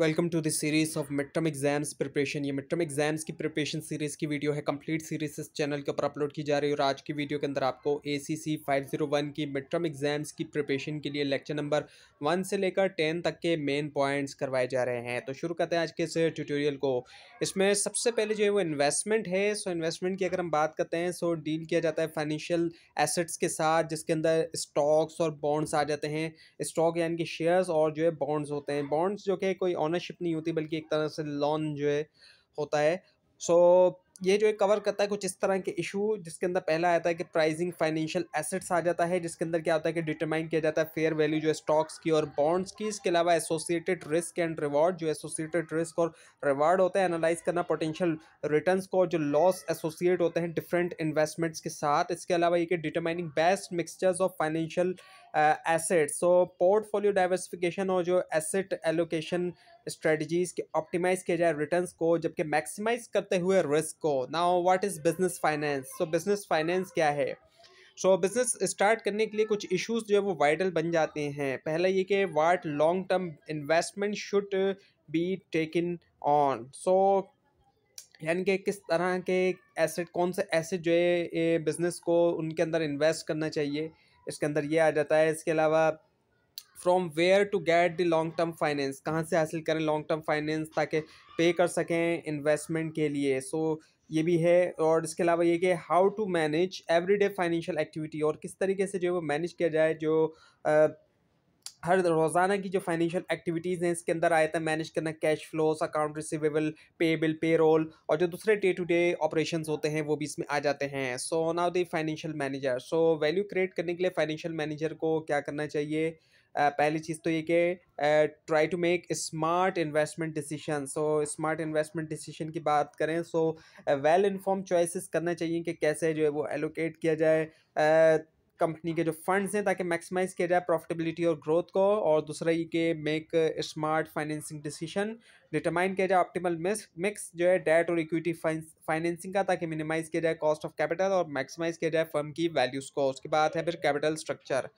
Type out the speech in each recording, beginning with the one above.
welcome to this series of mid term exams preparation ये mid term exams की preparation series की video है complete series इस channel के ऊपर अपलोड की जा रही है और आज की वीडियो के अंदर आपको A C C five zero one की मिड टर्म एग्जाम्स की प्रिपरेशन के लिए लेक्चर नंबर वन से लेकर टेन तक के मेन पॉइंट्स करवाए जा रहे हैं तो शुरू करते हैं आज के इस ट्यूटोरियल को इसमें सबसे पहले जो है वो इन्वेस्टमेंट है सो इन्वेस्टमेंट की अगर हम बात करते हैं सो डील किया जाता है फाइनेंशियल एसेट्स के साथ जिसके अंदर स्टॉक्स और बॉन्ड्स आ जाते हैं स्टॉक यानी कि शेयर्स और जो है बॉन्ड्स होते हैं बॉन्ड्स जो कि कोई ऑनरशिप नहीं होती बल्कि एक तरह से लोन जो है होता है सो so, ये जो है कवर करता है कुछ इस तरह के इशू जिसके अंदर पहला आता है कि प्राइजिंग फाइनेंशियल एसेट्स आ जाता है जिसके अंदर क्या होता है कि डिटरमाइन किया जाता है फेयर वैल्यू जो है स्टॉक्स की और बॉन्ड्स की इसके अलावा एसोसिएटेड रिस्क एंड रिवॉर्ड जो एसोसिएटेड रिस्क और रिवॉर्ड होता है एनालाइज करना पोटेंशियल रिटर्न को जो लॉस एसोसिएट होते हैं डिफरेंट इन्वेस्टमेंट्स के साथ इसके अलावा ये कि determining best mixtures of financial asset so portfolio diversification और जो एसेट एलोकेशन स्ट्रेटजीज के ऑप्टिमाइज किया जाए रिटर्न को जबकि मैक्सिमाइज करते हुए रिस्क को now what is business finance so business finance क्या है सो बिज़नेस स्टार्ट करने के लिए कुछ इश्यूज जो है वो वाइटल बन जाते हैं पहला ये कि what long term investment should be taken on so यानी कि किस तरह के एसेट कौन से एसेट जो है बिज़नेस को उनके अंदर इन्वेस्ट करना चाहिए इसके अंदर ये आ जाता है इसके अलावा from where to get the long term finance कहाँ से हासिल करें लॉन्ग टर्म फाइनेंस ताकि पे कर सकें इन्वेस्टमेंट के लिए सो so, ये भी है और इसके अलावा ये कि how to manage everyday financial activity और किस तरीके से जो है वो मैनेज किया जाए जो हर रोज़ाना की जो फाइनेंशियल एक्टिविटीज़ हैं इसके अंदर आया था मैनेज करना cash flows account receivable payable payroll और जो दूसरे डे टू डे ऑपरेशन होते हैं वो भी इसमें आ जाते हैं so now the financial manager so value create करने के लिए फाइनेंशियल मैनेजर को क्या करना चाहिए Uh, पहली चीज़ तो ये कि try to make smart investment decision so smart investment decision की बात करें सो वेल इन्फॉर्म चॉइसेस करना चाहिए कि कैसे जो है वो एलोकेट किया जाए uh, कंपनी के जो फंड्स हैं ताकि मैक्सिमाइज किया जाए प्रॉफिटेबिलिटी और ग्रोथ को और दूसरा ये कि make smart financing decision determine किया जाए ऑप्टिमल मिक्स जो है डेट और इक्विटी फाइनेंसिंग का ताकि मिनिमाइज किया जाए कॉस्ट ऑफ कैपिटल और मैक्सिमाइज किया जाए फर्म की वैल्यूज़ को उसके बाद है फिर कैपिटल स्ट्रक्चर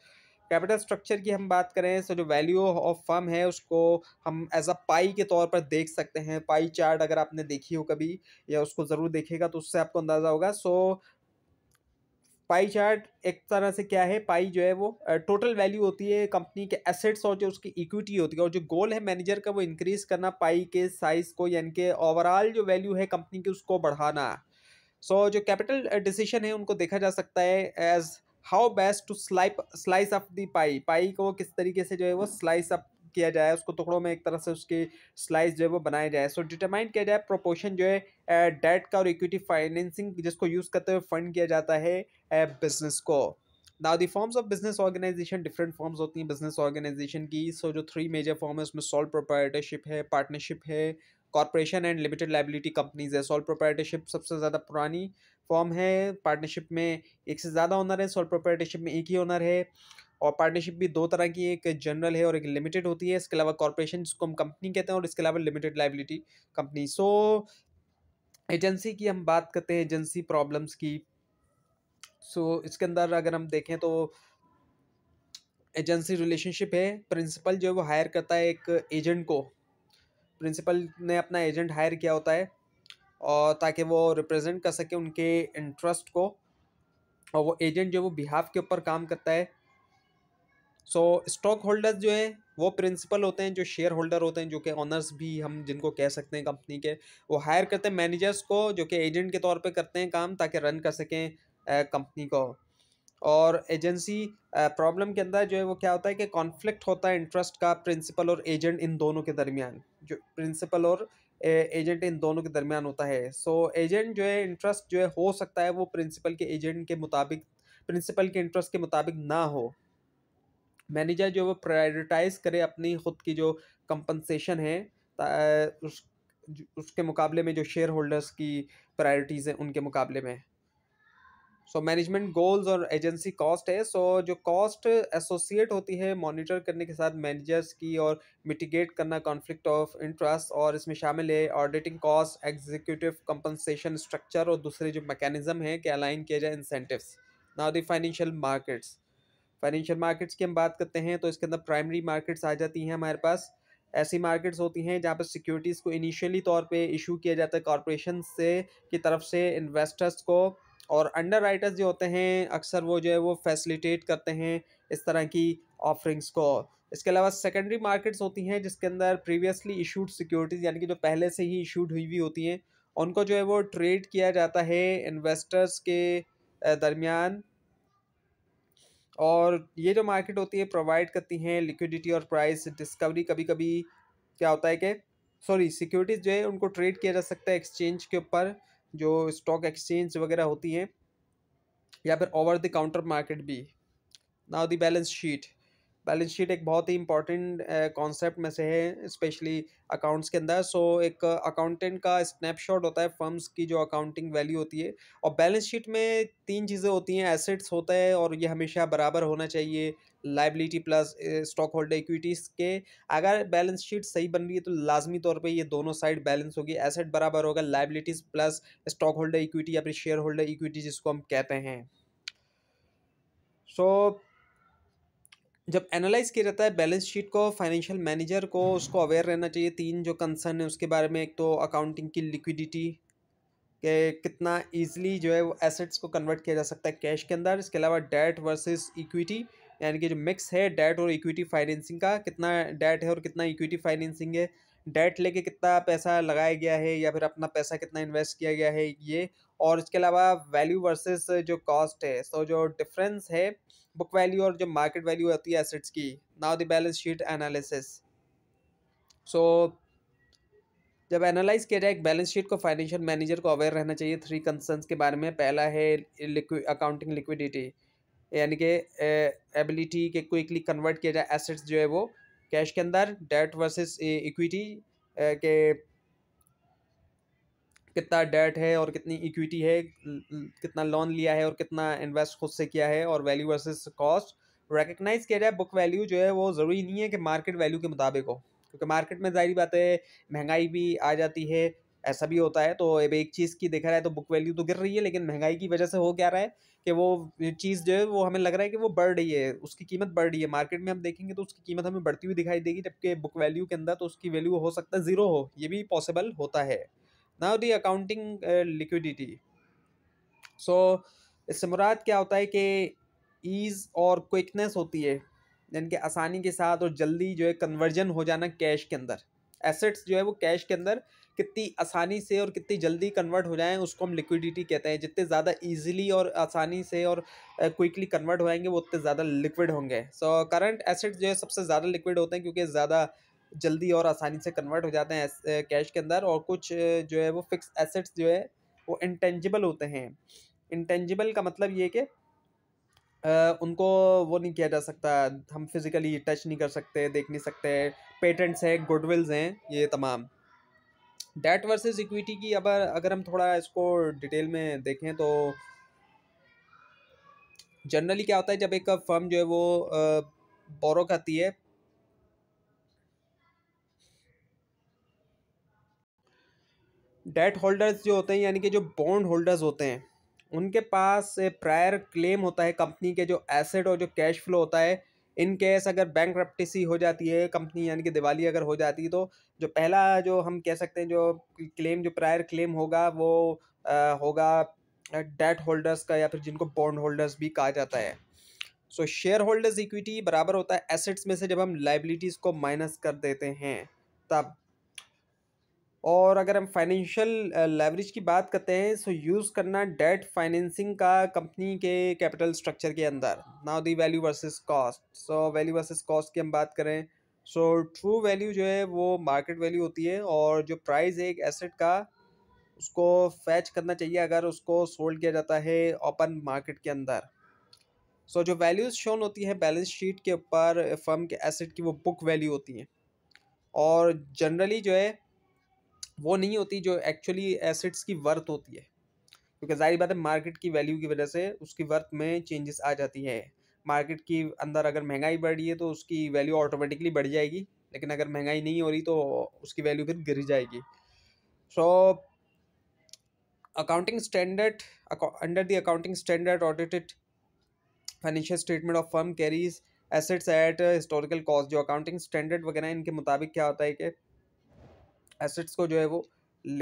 कैपिटल स्ट्रक्चर की हम बात करें तो जो वैल्यू ऑफ फर्म है उसको हम एज अ पाई के तौर पर देख सकते हैं पाई चार्ट अगर आपने देखी हो कभी या उसको ज़रूर देखेगा तो उससे आपको अंदाज़ा होगा सो पाई चार्ट एक तरह से क्या है पाई जो है वो टोटल वैल्यू होती है कंपनी के एसेट्स और जो उसकी इक्विटी होती है और जो गोल है मैनेजर का वो इंक्रीज करना पाई के साइज़ को यानी कि ओवरऑल जो वैल्यू है कंपनी की उसको बढ़ाना सो so, जो कैपिटल डिसीशन है उनको देखा जा सकता है as how best to slipe slice of the pie pie को किस तरीके से जो है वो स्लाइस अप किया जाए उसको टुकड़ों में एक तरह से उसके स्लाइस जो है वो बनाया जाए सो डिटरमाइन किया जाए प्रोपोर्शन जो है डेट का और इक्विटी फाइनेंसिंग जिसको यूज़ करते हुए फंड किया जाता है बिजनेस को now the forms of business organisation different forms होती हैं बिजनेस ऑर्गेनाइजेशन की सो so, जो थ्री मेजर फॉर्म है उसमें सॉल प्रोपराइटरशिप है पार्टनरशिप है corporation and limited liability companies है सॉल प्रोपराइटरशिप सबसे ज़्यादा पुरानी फॉर्म है पार्टनरशिप में एक से ज़्यादा ऑनर है सॉल प्रोपराइटरशिप में एक ही ओनर है और पार्टनरशिप भी दो तरह की एक जनरल है और एक लिमिटेड होती है इसके अलावा कॉरपोरेशन जिसको हम कंपनी कहते हैं और इसके अलावा limited liability company so agency की हम बात करते हैं एजेंसी प्रॉब्लम्स की सो so, इसके अंदर अगर हम देखें तो एजेंसी रिलेशनशिप है प्रिंसिपल जो है वो हायर करता है एक एजेंट को प्रिंसिपल ने अपना एजेंट हायर किया होता है और ताकि वो रिप्रेजेंट कर सके उनके इंटरेस्ट को और वो एजेंट जो है वो बिहाफ के ऊपर काम करता है सो स्टॉक होल्डर जो हैं वो प्रिंसिपल होते हैं जो शेयर होल्डर होते हैं जो कि ऑनर्स भी हम जिनको कह सकते हैं कंपनी के वो हायर करते हैं मैनेजर्स को जो कि एजेंट के तौर पे करते हैं काम ताकि रन कर सकें कंपनी को और एजेंसी प्रॉब्लम के अंदर जो है वो क्या होता है कि कॉन्फ्लिक्ट होता है इंटरेस्ट का प्रिंसिपल और एजेंट इन दोनों के दरमियान जो प्रिंसिपल और एजेंट इन दोनों के दरमियान होता है सो so, एजेंट जो है इंटरेस्ट जो है हो सकता है वो प्रिंसिपल के एजेंट के मुताबिक प्रिंसिपल के इंटरेस्ट के मुताबिक ना हो मैनेजर जो वो प्रायोरिटाइज करे अपनी ख़ुद की जो कंपनसेशन है उस उसके मुकाबले में जो शेयर होल्डर्स की प्रायोरिटीज़ हैं उनके मुकाबले में सो मैनेजमेंट गोल्स और एजेंसी कॉस्ट है सो so, जो कॉस्ट एसोसिएट होती है मॉनिटर करने के साथ मैनेजर्स की और मिटिगेट करना कॉन्फ्लिक्ट ऑफ इंटरेस्ट और इसमें शामिल है auditing cost executive compensation structure और दूसरे जो मैकेनिज्म हैं कि अलाइन किया जाए incentives now the financial markets financial markets की हम बात करते हैं तो इसके अंदर प्राइमरी मार्केट्स आ जाती हैं हमारे पास ऐसी मार्केट्स होती हैं जहाँ पर सिक्योरिटीज़ को इनिशियली तौर पे इशू किया जाता है कॉरपोरेशन से की तरफ से इन्वेस्टर्स को और अंडर राइटर्स जो होते हैं अक्सर वो जो है वो फैसिलिटेट करते हैं इस तरह की ऑफरिंग्स को इसके अलावा सेकेंडरी मार्केट्स होती हैं जिसके अंदर प्रीवियसली इशूड सिक्योरिटीज़ यानी कि जो पहले से ही इशूड हुई हुई होती हैं उनको जो है वो ट्रेड किया जाता है इन्वेस्टर्स के दरमियान और ये जो मार्केट होती है प्रोवाइड करती हैं लिक्विडिटी और प्राइस डिस्कवरी कभी कभी क्या होता है कि सॉरी सिक्योरिटीज़ जो है उनको ट्रेड किया जा सकता है एक्सचेंज के ऊपर जो स्टॉक एक्सचेंज वगैरह होती हैं या फिर ओवर द काउंटर मार्केट भी now the balance sheet balance sheet एक बहुत ही इंपॉर्टेंट कॉन्सेप्ट में से है स्पेशली अकाउंट्स के अंदर सो so, एक अकाउंटेंट का स्नैपशॉट होता है फर्म्स की जो अकाउंटिंग वैल्यू होती है और बैलेंस शीट में तीन चीज़ें होती हैं एसेट्स होता है और ये हमेशा बराबर होना चाहिए liability plus stockholder equities के अगर बैलेंस शीट सही बन रही है तो लाजमी तौर पे ये दोनों साइड बैलेंस होगी एसेट बराबर होगा liabilities plus stockholder equity या फिर शेयर होल्डर इक्विटी जिसको हम कहते हैं सो so, जब एनालाइज किया जाता है बैलेंस शीट को फाइनेंशियल मैनेजर को उसको अवेयर रहना चाहिए तीन जो कंसर्न है उसके बारे में एक तो अकाउंटिंग की लिक्विडिटी के कितना ईजिली जो है वो एसेट्स को कन्वर्ट किया जा सकता है कैश के अंदर इसके अलावा डेट वर्सेस इक्विटी यानी कि जो मिक्स है डेट और इक्विटी फाइनेंसिंग का कितना डेट है और कितना इक्विटी फाइनेंसिंग है डेट लेके कितना पैसा लगाया गया है या फिर अपना पैसा कितना इन्वेस्ट किया गया है ये और इसके अलावा वैल्यू वर्सेस जो कॉस्ट है सो तो जो डिफरेंस है बुक वैल्यू और जो मार्केट वैल्यू होती है एसेट्स की now the balance sheet analysis so जब एनालाइज किया जाए एक बैलेंस शीट को फाइनेंशियल मैनेजर को अवेयर रहना चाहिए थ्री कंसर्न्स के बारे में पहला है अकाउंटिंग लिक्विडिटी यानी कि एबिलिटी के क्विकली कन्वर्ट किया जाए एसेट्स जो है वो कैश के अंदर डेट वर्सेस इक्विटी के कितना डेट है और कितनी इक्विटी है कितना लोन लिया है और कितना इन्वेस्ट खुद से किया है और वैल्यू वर्सेस कॉस्ट रिकग्नाइज किया जाए बुक वैल्यू जो है वो ज़रूरी नहीं है कि मार्केट वैल्यू के मुताबिक हो क्योंकि मार्केट में जाहिर बात है महंगाई भी आ जाती है ऐसा भी होता है तो अब एक चीज़ की देखा है तो बुक वैल्यू तो गिर रही है लेकिन महंगाई की वजह से हो क्या रहा है कि वो चीज़ जो है वो हमें लग रहा है कि वो बढ़ रही है उसकी कीमत बढ़ रही है मार्केट में हम देखेंगे तो उसकी कीमत हमें बढ़ती हुई दिखाई देगी जबकि बुक वैल्यू के अंदर तो उसकी वैल्यू हो सकता है ज़ीरो हो ये भी पॉसिबल होता है now the accounting liquidity so इससे मुराद क्या होता है कि ईज़ और क्विकनेस होती है यानी कि आसानी के साथ और जल्दी जो है कन्वर्जन हो जाना कैश के अंदर एसेट्स जो है वो कैश के अंदर कितनी आसानी से और कितनी जल्दी कन्वर्ट हो जाएं उसको हम लिक्विडिटी कहते हैं जितने ज़्यादा इजीली और आसानी से और क्विकली कन्वर्ट हो जाएंगे वो उतने ज़्यादा लिक्विड होंगे सो करंट एसेट्स जो है सबसे ज़्यादा लिक्विड होते हैं क्योंकि ज़्यादा जल्दी और आसानी से कन्वर्ट हो जाते हैं कैश के अंदर और कुछ जो है वो फिक्स एसेट्स जो है वो इंटेंजिबल होते हैं इंटेंजिबल का मतलब ये कि उनको वो नहीं किया जा सकता हम फिज़िकली टच नहीं कर सकते देख नहीं सकते पेटेंट्स हैं गुडविल्स हैं ये तमाम डेट वर्सेस इक्विटी की अब अगर हम थोड़ा इसको डिटेल में देखें तो जनरली क्या होता है जब एक फर्म जो है वो बोरो करती है डेट होल्डर्स जो होते हैं यानी कि जो बॉन्ड होल्डर्स होते हैं उनके पास प्रायर क्लेम होता है कंपनी के जो एसेट और जो कैश फ्लो होता है इन केस अगर बैंक रेप्टिसी हो जाती है कंपनी यानी कि दिवाली अगर हो जाती है तो जो पहला जो हम कह सकते हैं जो क्लेम जो प्रायर क्लेम होगा वो आ, होगा डेट होल्डर्स का या फिर जिनको बॉन्ड होल्डर्स भी कहा जाता है सो शेयर होल्डर्स इक्विटी बराबर होता है एसेट्स में से जब हम लाइबिलिटीज़ को माइनस कर देते हैं तब और अगर हम फाइनेंशियल लेवरेज की बात करते हैं सो यूज़ करना डेट फाइनेंसिंग का कंपनी के कैपिटल स्ट्रक्चर के अंदर now the value versus cost so value versus cost की हम बात करें सो ट्रू वैल्यू जो है वो मार्केट वैल्यू होती है और जो प्राइस है एक एसेट का उसको फैच करना चाहिए अगर उसको सोल्ड किया जाता है ओपन मार्केट के अंदर सो so, जो वैल्यूज़ शोन होती है बैलेंस शीट के ऊपर फर्म के एसेट की वो बुक वैल्यू होती हैं और जनरली जो है वो नहीं होती जो एक्चुअली एसेट्स की वर्थ होती है क्योंकि जाहिर बात है मार्केट की वैल्यू की वजह से उसकी वर्थ में चेंजेस आ जाती है मार्केट की अंदर अगर महंगाई बढ़ रही है तो उसकी वैल्यू ऑटोमेटिकली बढ़ जाएगी लेकिन अगर महंगाई नहीं हो रही तो उसकी वैल्यू फिर गिर जाएगी so accounting standard under the accounting standard audited financial statement of firm carries assets at historical cost जो अकाउंटिंग स्टैंडर्ड वगैरह इनके मुताबिक क्या होता है कि एसेट्स को जो है वो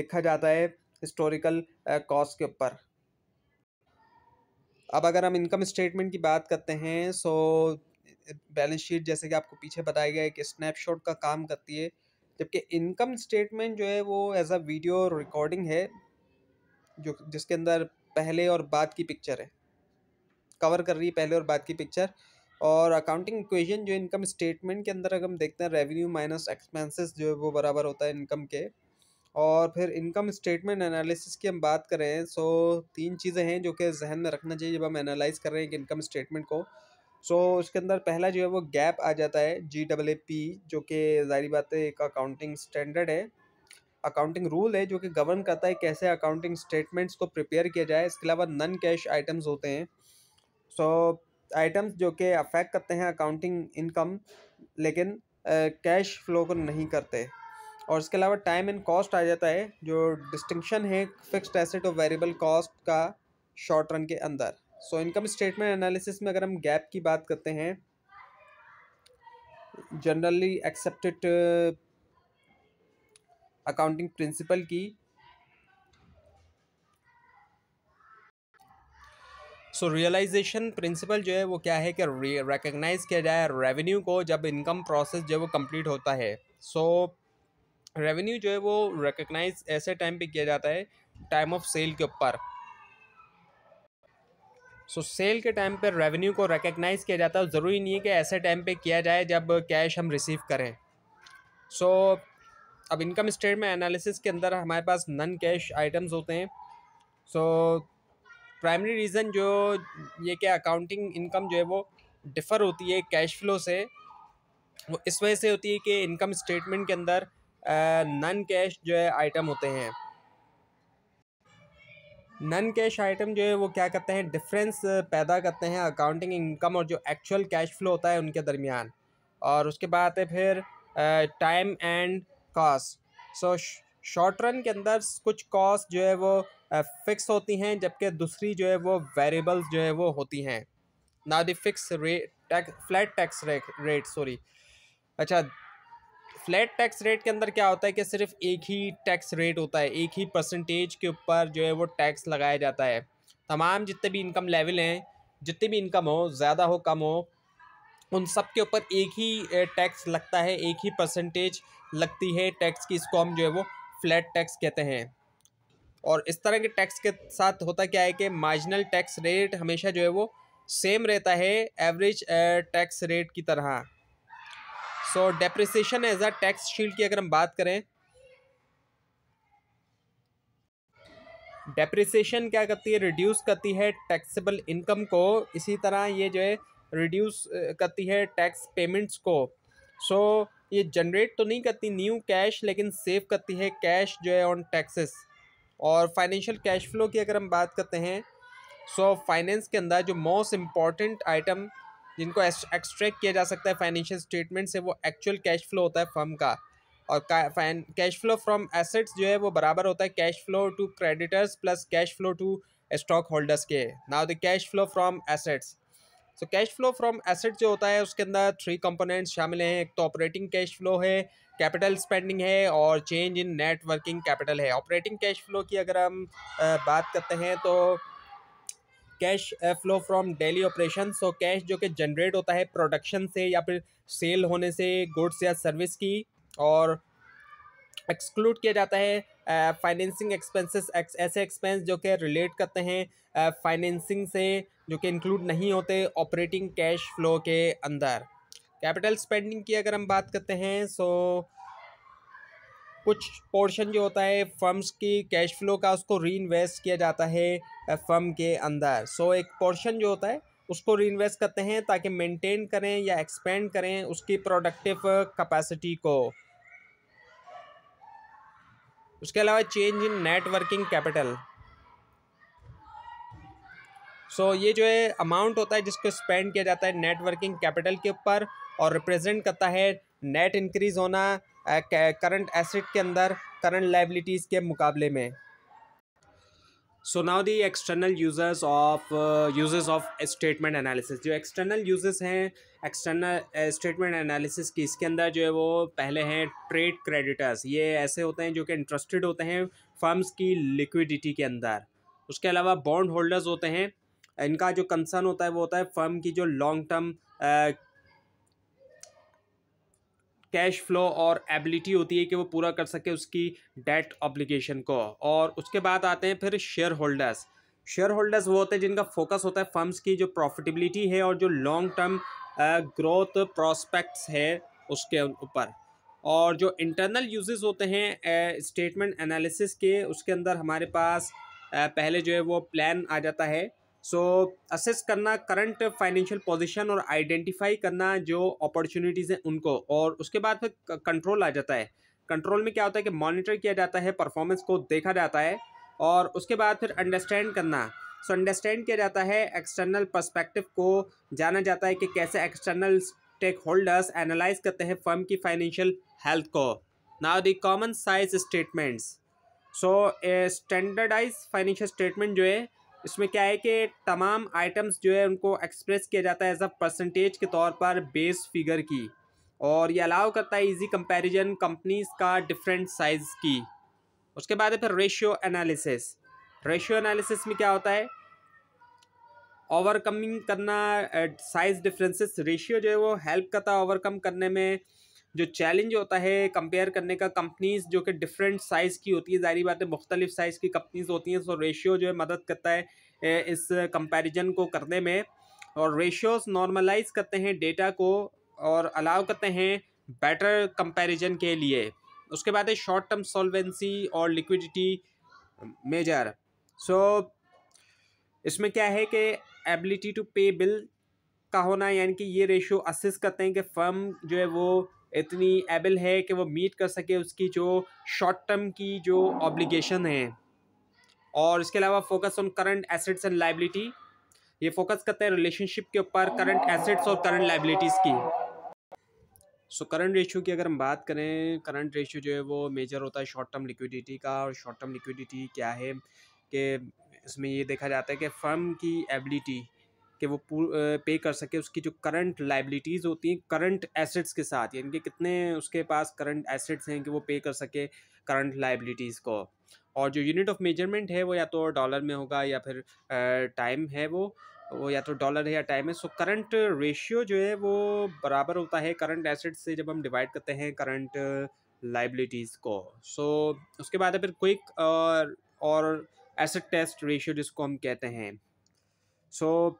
लिखा जाता है हिस्टोरिकल कॉस्ट के ऊपर अब अगर हम इनकम स्टेटमेंट की बात करते हैं सो बैलेंस शीट जैसे कि आपको पीछे बताया गया है कि स्नैपशॉट का काम करती है जबकि इनकम स्टेटमेंट जो है वो एज अ वीडियो रिकॉर्डिंग है जो जिसके अंदर पहले और बाद की पिक्चर है कवर कर रही है पहले और बाद की पिक्चर और अकाउंटिंग इक्वेशन जो इनकम स्टेटमेंट के अंदर अगर हम देखते हैं रेवेन्यू माइनस एक्सपेंसेस जो है वो बराबर होता है इनकम के और फिर इनकम स्टेटमेंट एनालिसिस की हम बात करें सो तीन चीज़ें हैं जो कि जहन में रखना चाहिए जब हम एनालाइज कर रहे हैं इनकम स्टेटमेंट को सो उसके अंदर पहला जो है वो गैप आ जाता है जी डबल ए पी जो कि जाहिर बात है एक अकाउंटिंग स्टैंडर्ड है अकाउंटिंग रूल है जो कि गवर्न करता है कैसे अकाउंटिंग स्टेटमेंट्स को प्रिपेयर किया जाए इसके अलावा नन कैश आइटम्स होते हैं सो so, आइटम्स जो कि अफेक्ट करते हैं अकाउंटिंग इनकम लेकिन कैश फ्लो को नहीं करते और इसके अलावा टाइम एंड कॉस्ट आ जाता है जो डिस्टिंक्शन है फिक्स्ड एसेट और वेरिएबल कॉस्ट का शॉर्ट रन के अंदर सो इनकम स्टेटमेंट एनालिसिस में अगर हम गैप की बात करते हैं जनरली एक्सेप्टेड अकाउंटिंग प्रिंसिपल की सो रियलाइजेशन प्रिंसिपल जो है वो क्या है कि रिकगनाइज़ किया जाए रेवेन्यू को जब इनकम प्रोसेस जो है वो कम्प्लीट होता है सो so, रेवेन्यू जो है वो रिकग्नाइज ऐसे टाइम पे किया जाता है टाइम ऑफ सेल के ऊपर सो so, सेल के टाइम पे रेवेन्यू को रिकगनाइज किया जाता है ज़रूरी नहीं है कि ऐसे टाइम पे किया जाए जब कैश हम रिसीव करें सो so, अब इनकम स्टेटमेंट एनालिसिस के अंदर हमारे पास नन कैश आइटम्स होते हैं सो so, प्राइमरी रीज़न जो ये कि अकाउंटिंग इनकम जो है वो डिफ़र होती है कैश फ्लो से वो इस वजह से होती है कि इनकम स्टेटमेंट के अंदर नन कैश जो है आइटम होते हैं नन कैश आइटम जो है वो क्या करते हैं डिफरेंस पैदा करते हैं अकाउंटिंग इनकम और जो एक्चुअल कैश फ्लो होता है उनके दरमियान और उसके बाद है फिर time and cost so short run के अंदर कुछ कॉस्ट जो है वो फिक्स होती हैं जबकि दूसरी जो है वो वेरिएबल्स जो है वो होती हैं ना the fix rate tax flat tax rate sorry अच्छा फ्लैट टैक्स रेट के अंदर क्या होता है कि सिर्फ एक ही टैक्स रेट होता है एक ही परसेंटेज के ऊपर जो है वो टैक्स लगाया जाता है तमाम जितने भी इनकम लेवल हैं जितने भी इनकम हो ज़्यादा हो कम हो उन सब के ऊपर एक ही टैक्स लगता है एक ही परसेंटेज लगती है टैक्स की इसको हम जो है वो फ्लैट टैक्स कहते हैं और इस तरह के टैक्स के साथ होता क्या है कि मार्जिनल टैक्स रेट हमेशा जो है वो सेम रहता है एवरेज टैक्स रेट की तरह so depreciation as a tax shield की अगर हम बात करें डेप्रिसिएशन क्या करती है रिड्यूस करती है टैक्सेबल इनकम को इसी तरह ये जो है रिड्यूस करती है टैक्स पेमेंट्स को सो so, ये जनरेट तो नहीं करती न्यू कैश लेकिन सेव करती है कैश जो है ऑन टैक्सेस और फाइनेंशियल कैश फ्लो की अगर हम बात करते हैं सो so, फाइनेंस के अंदर जो मोस्ट इम्पॉर्टेंट आइटम जिनको एक्सट्रैक्ट किया जा सकता है फाइनेंशियल स्टेटमेंट से वो एक्चुअल कैश फ्लो होता है फर्म का और कैश फ्लो फ्रॉम एसेट्स जो है वो बराबर होता है cash flow to creditors plus cash flow to stock holders के now the cash flow from assets so cash flow from asset जो होता है उसके अंदर थ्री कंपोनेंट्स शामिल हैं एक तो ऑपरेटिंग कैश फ्लो है कैपिटल स्पेंडिंग है और change in net working capital है ऑपरेटिंग कैश फ्लो की अगर हम बात करते हैं तो cash flow from daily operation so cash जो कि जनरेट होता है प्रोडक्शन से या फिर सेल होने से गुड्स या सर्विस की और एक्सक्लूड किया जाता है फाइनेंसिंग एक्सपेंसेस ऐसे एक्सपेंस जो कि रिलेट करते हैं फाइनेंसिंग से जो कि इंक्लूड नहीं होते ऑपरेटिंग कैश फ्लो के अंदर कैपिटल स्पेंडिंग की अगर हम बात करते हैं सो कुछ पोर्शन जो होता है फर्म्स की कैश फ्लो का उसको री इन्वेस्ट किया जाता है फर्म के अंदर सो एक पोर्शन जो होता है उसको री इन्वेस्ट करते हैं ताकि मेंटेन करें या एक्सपेंड करें उसकी प्रोडक्टिव कैपेसिटी को उसके अलावा change in net working capital so so, ये जो है अमाउंट होता है जिसको स्पेंड किया जाता है नेटवर्किंग कैपिटल के ऊपर और रिप्रेजेंट करता है नेट इंक्रीज होना करंट एसेट के अंदर करंट लाइबिलिटीज़ के मुकाबले में so now the external users of users of statement analysis जो एक्सटर्नल यूजर्स हैं एक्सटर्नल स्टेटमेंट एनालिसिस की इसके अंदर जो है वो पहले हैं ट्रेड क्रेडिटर्स ये ऐसे होते हैं जो कि इंटरेस्टेड होते हैं फर्म्स की लिक्विडिटी के अंदर उसके अलावा बॉन्ड होल्डर्स होते हैं इनका जो कंसर्न होता है वो होता है फर्म की जो लॉन्ग टर्म कैश फ्लो और एबिलिटी होती है कि वो पूरा कर सके उसकी डेट ऑब्लिगेशन को और उसके बाद आते हैं फिर शेयर होल्डर्स शेयर होल्डर्स वो होते हैं जिनका फोकस होता है फर्म्स की जो प्रॉफिटेबिलिटी है और जो लॉन्ग टर्म ग्रोथ प्रॉस्पेक्ट्स है उसके ऊपर और जो इंटरनल यूजेस होते हैं स्टेटमेंट एनालिसिस के उसके अंदर हमारे पास uh, पहले जो है वो प्लान आ जाता है सो असेस करना करंट फाइनेंशियल पोजीशन और आइडेंटिफाई करना जो अपॉर्चुनिटीज़ हैं उनको और उसके बाद फिर कंट्रोल आ जाता है कंट्रोल में क्या होता है कि मॉनिटर किया जाता है परफॉर्मेंस को देखा जाता है और उसके बाद फिर अंडरस्टैंड करना सो so, अंडरस्टैंड किया जाता है एक्सटर्नल पर्सपेक्टिव को जाना जाता है कि कैसे एक्सटर्नल स्टेक होल्डर्स एनालाइज करते हैं फर्म की फाइनेंशियल हेल्थ को now the common size statements so standardise financial statement जो है इसमें क्या है कि तमाम आइटम्स जो है उनको एक्सप्रेस किया जाता है एज अ परसेंटेज के तौर पर बेस फिगर की और ये अलाउ करता है इजी कंपैरिजन कंपनीज का डिफरेंट साइज़ की उसके बाद है फिर रेशियो एनालिसिस रेशियो एनालिसिस में क्या होता है ओवरकमिंग करना साइज़ डिफरेंसेस रेशियो जो है वो हेल्प करता है ओवरकम करने में जो चैलेंज होता है कंपेयर करने का कंपनीज जो कि डिफरेंट साइज़ की होती है ज़ाहरी बात है मुख्तलिफ़ साइज़ की कंपनीज होती हैं सो रेशियो जो है मदद करता है इस कंपैरिजन को करने में और रेशियोस नॉर्मलाइज करते हैं डेटा को और अलाउ करते हैं बेटर कंपैरिजन के लिए उसके बाद है शॉर्ट टर्म सॉल्वेंसी और लिक्विडिटी मेजर सो इसमें क्या है कि एबिलिटी टू पे बिल का होना यानी कि ये रेशियो असिस करते हैं कि फर्म जो है वो इतनी एबल है कि वो मीट कर सके उसकी जो शॉर्ट टर्म की जो ऑब्लिगेशन है और इसके अलावा focus on current assets and liability ये फोकस करते हैं रिलेशनशिप के ऊपर करंट एसेट्स और करंट लाइबिलिटीज़ की सो करंट रेशियो की अगर हम बात करें करंट रेशियो जो है वो मेजर होता है शॉर्ट टर्म लिक्विडिटी का और शॉर्ट टर्म लिक्विडिटी क्या है कि इसमें ये देखा जाता है कि फर्म की एबिलिटी कि वो पे कर सके उसकी जो करंट लाइबिलिटीज़ होती हैं करंट एसेट्स के साथ यानी कि कितने उसके पास करंट एसेट्स हैं कि वो पे कर सके करंट लाइबिलिटीज़ को और जो यूनिट ऑफ मेजरमेंट है वो या तो डॉलर में होगा या फिर टाइम है वो वो या तो डॉलर है या टाइम है सो करंट रेशियो जो है वो बराबर होता है करंट एसेट से जब हम डिवाइड करते हैं करंट लाइबिलिटीज़ को सो so, उसके बाद है फिर क्विक और एसेट टेस्ट रेशियो जिसको हम कहते हैं सो so,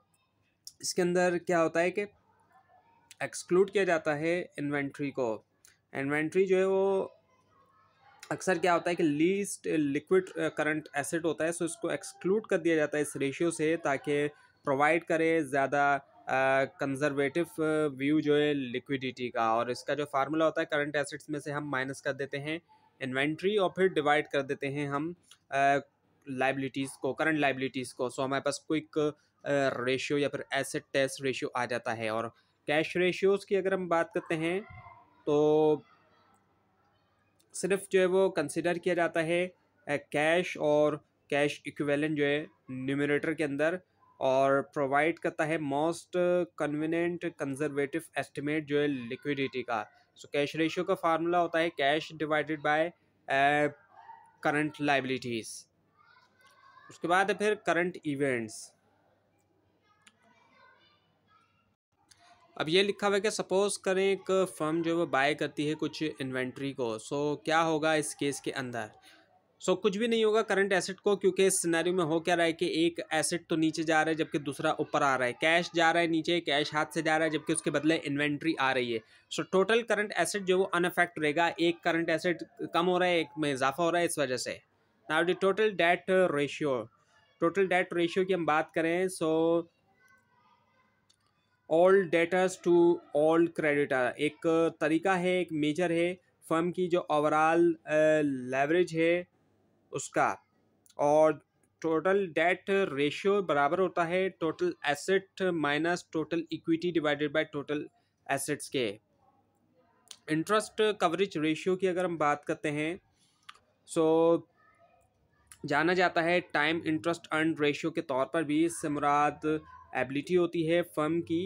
इसके अंदर क्या होता है कि एक्सक्लूड किया जाता है इन्वेंट्री को इन्वेंट्री जो है वो अक्सर क्या होता है कि लीस्ट लिक्विड करंट एसेट होता है सो इसको एक्सक्लूड कर दिया जाता है इस रेशियो से ताकि प्रोवाइड करे ज़्यादा कंजर्वेटिव व्यू जो है लिक्विडिटी का और इसका जो फार्मूला होता है करंट एसेट्स में से हम माइनस कर देते हैं इन्वेंट्री और फिर डिवाइड कर देते हैं हम लाइबिलिटीज़ को करंट लाइबिलिटीज़ को सो हमारे पास क्विक रेशियो या फिर एसेट टेस्ट रेशियो आ जाता है और कैश रेशियोज़ की अगर हम बात करते हैं तो सिर्फ जो है वो कंसिडर किया जाता है कैश और कैश इक्वेलेंट जो है न्यूमिनेटर के अंदर और प्रोवाइड करता है मोस्ट कन्वीनियंट कंजर्वेटिव एस्टिमेट जो है लिक्विडिटी का सो कैश रेशियो का फार्मूला होता है cash divided by current liabilities उसके बाद है फिर करंट इवेंट्स अब ये लिखा हुआ है कि सपोज करें एक फर्म जो है वो बाय करती है कुछ इन्वेंट्री को सो क्या होगा इस केस के अंदर सो कुछ भी नहीं होगा करंट एसेट को क्योंकि इस सिनेरियो में हो क्या रहा है कि एक एसेट तो नीचे जा रहा है जबकि दूसरा ऊपर आ रहा है कैश जा रहा है नीचे कैश हाथ से जा रहा है जबकि उसके बदले इन्वेंट्री आ रही है सो टोटल करंट एसेट जो वो अनफेक्ट रहेगा एक करंट एसेट कम हो रहा है एक में इजाफा हो रहा है इस वजह से now the total debt ratio total debt ratio की हम बात करें so all debtors to all creditor एक uh, तरीका है एक मेजर है फर्म की जो ओवरऑल लेवरेज uh, है उसका और टोटल डेट रेशियो बराबर होता है total asset minus total equity divided by total assets के इंटरेस्ट कवरेज रेशियो की अगर हम बात करते हैं सो जाना जाता है टाइम इंटरेस्ट अर्न रेशियो के तौर पर भी इससे मुराद एबिलिटी होती है फर्म की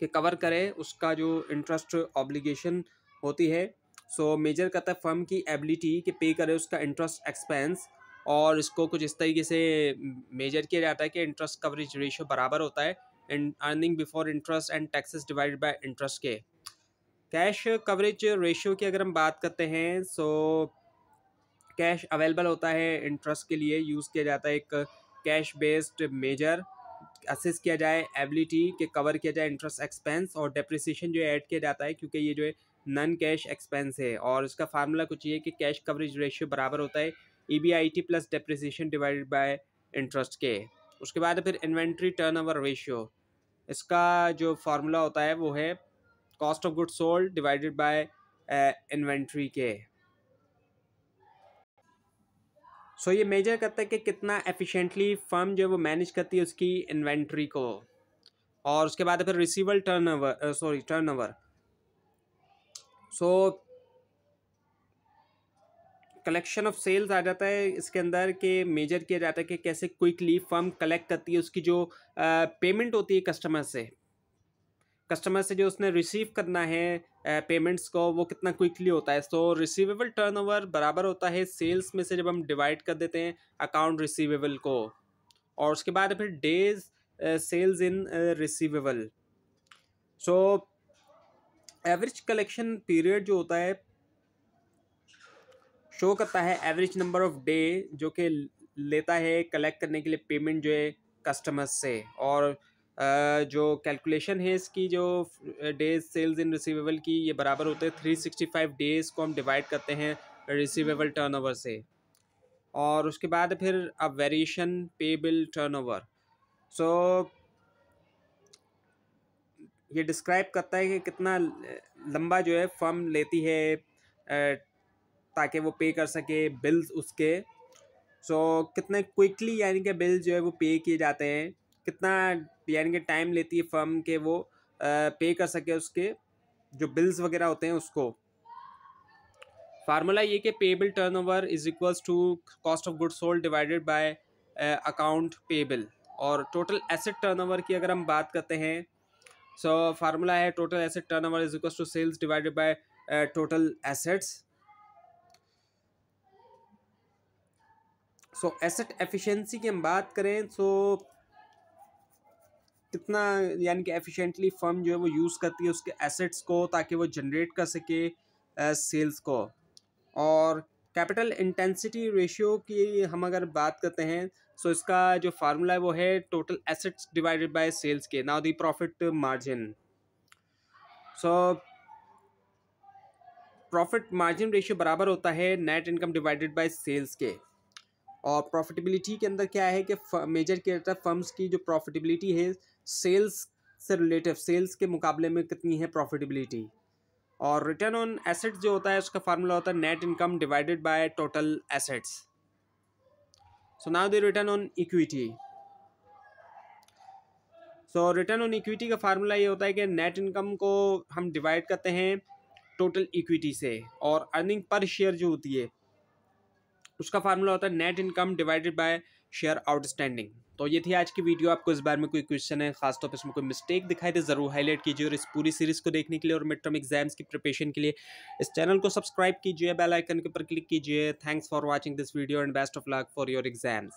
के कवर करे उसका जो इंटरेस्ट ऑब्लिगेशन होती है सो मेजर करता है फर्म की एबिलिटी कि पे करे उसका इंटरेस्ट एक्सपेंस और इसको कुछ इस तरीके से मेजर किया जाता है कि इंटरेस्ट कवरेज रेशियो बराबर होता है earning before interest and taxes divide by interest के कैश कवरेज रेशियो की अगर हम बात करते हैं सो so, कैश अवेलेबल होता है इंटरेस्ट के लिए यूज़ किया जाता है एक कैश बेस्ड मेजर असेस किया जाए एबिलिटी के कवर किया जाए इंटरेस्ट एक्सपेंस और डेप्रिसिएशन जो है ऐड किया जाता है क्योंकि ये जो है नन कैश एक्सपेंस है और इसका फार्मूला कुछ ये कि कैश कवरेज रेशियो बराबर होता है E B I T plus depreciation divided by interest के उसके बाद फिर इन्वेंट्री टर्न ओवर रेशियो इसका जो फार्मूला होता है वो है cost of good sold divided by inventory के सो so, ये मेजर करता है कि कितना एफिशिएंटली फर्म जो है वो मैनेज करती है उसकी इन्वेंट्री को और उसके बाद फिर receivable turn sorry over so collection of sales आ जाता है इसके अंदर के मेजर किया जाता है कि कैसे क्विकली फर्म कलेक्ट करती है उसकी जो पेमेंट होती है कस्टमर से कस्टमर से जो उसने रिसीव करना है पेमेंट्स को वो कितना क्विकली होता है सो रिसीवेबल टर्नओवर बराबर होता है सेल्स में से जब हम डिवाइड कर देते हैं अकाउंट रिसीवेबल को और उसके बाद फिर days sales in receivable so average collection period जो होता है शो करता है एवरेज नंबर ऑफ डे जो कि लेता है कलेक्ट करने के लिए पेमेंट जो है कस्टमर्स से और जो कैलकुलेशन है इसकी जो डेज सेल्स इन रिसीवेबल की ये बराबर होते हैं थ्री सिक्सटी फाइव डेज़ को हम डिवाइड करते हैं रिसीवेबल टर्नओवर से और उसके बाद फिर अब वेरिएशन पेबिल टर्नओवर सो ये डिस्क्राइब करता है कि कितना लंबा जो है फर्म लेती है ताकि वो पे कर सके बिल्स उसके सो so, कितने क्विकली यानी कि बिल जो है वो पे किए जाते हैं कितना यानी कि टाइम लेती है फर्म के वो पे कर सके उसके जो बिल्स वगैरह होते हैं उसको फार्मूला ये कि payable turnover is equals to cost of goods sold divided by account payable और टोटल एसेट टर्नओवर की अगर हम बात करते हैं सो so, फार्मूला है total asset turnover is equals to sales divided by total assets so asset efficiency की हम बात करें तो कितना यानी कि एफिशिएंटली फर्म जो है वो यूज़ करती है उसके एसेट्स को ताकि वो जनरेट कर सके सेल्स को और कैपिटल इंटेंसिटी रेशियो की हम अगर बात करते हैं सो इसका जो फार्मूला है वो है total assets divided by sales के now the profit margin so profit margin ratio बराबर होता है net income divided by sales के और प्रॉफिटेबिलिटी के अंदर क्या है कि मेजर किया जाता है फर्म्स की जो प्रॉफिटेबिलिटी है सेल्स से रिलेटिव सेल्स के मुकाबले में कितनी है प्रॉफिटेबिलिटी और रिटर्न ऑन एसेट्स जो होता है उसका फार्मूला होता है net income divided by total assets so now the return on equity so return on equity का फार्मूला ये होता है कि नेट इनकम को हम डिवाइड करते हैं टोटल इक्विटी से और अर्निंग पर शेयर जो होती है उसका फार्मूला होता है net income divided by share outstanding तो ये थी आज की वीडियो आपको इस बार में कोई क्वेश्चन है खासतौर पर इसमें कोई मिस्टेक दिखाई दे ज़रूर हाईलाइट कीजिए और इस पूरी सीरीज़ को देखने के लिए और मिड टर्म एग्जाम्स की प्रिपरेशन के लिए इस चैनल को सब्सक्राइब कीजिए बेल आइकन के ऊपर क्लिक कीजिए thanks for watching this video and best of luck for your exams